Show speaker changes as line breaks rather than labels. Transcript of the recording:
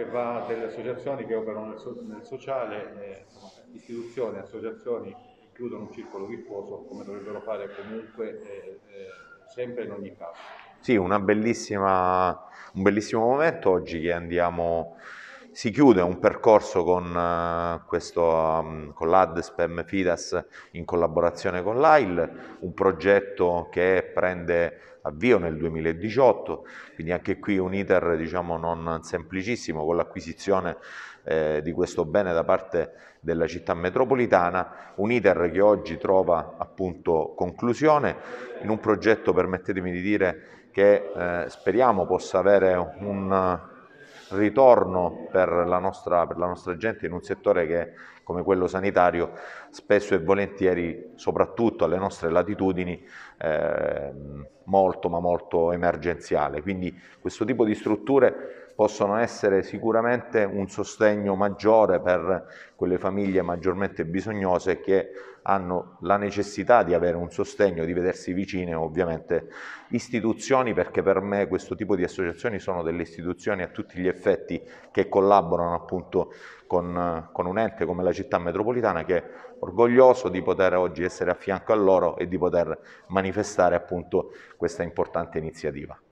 che va delle associazioni che operano nel, so, nel sociale, eh, istituzioni e associazioni chiudono un circolo virtuoso come dovrebbero fare comunque eh, sempre in ogni caso.
Sì, un bellissimo momento oggi che andiamo si chiude un percorso con, eh, questo, mm, con l'ADSPEM FIDAS in collaborazione con l'AIL, un progetto che prende avvio nel 2018, quindi anche qui un iter diciamo, non semplicissimo con l'acquisizione eh, di questo bene da parte della città metropolitana, un iter che oggi trova appunto conclusione in un progetto, permettetemi di dire, che eh, speriamo possa avere un ritorno per la, nostra, per la nostra gente in un settore che, come quello sanitario, spesso e volentieri, soprattutto alle nostre latitudini, eh, molto ma molto emergenziale. Quindi questo tipo di strutture possono essere sicuramente un sostegno maggiore per quelle famiglie maggiormente bisognose che hanno la necessità di avere un sostegno, di vedersi vicine ovviamente istituzioni, perché per me questo tipo di associazioni sono delle istituzioni a tutti gli effetti che collaborano appunto con, con un ente come la città metropolitana che è orgoglioso di poter oggi essere a fianco a loro e di poter manifestare appunto questa importante iniziativa.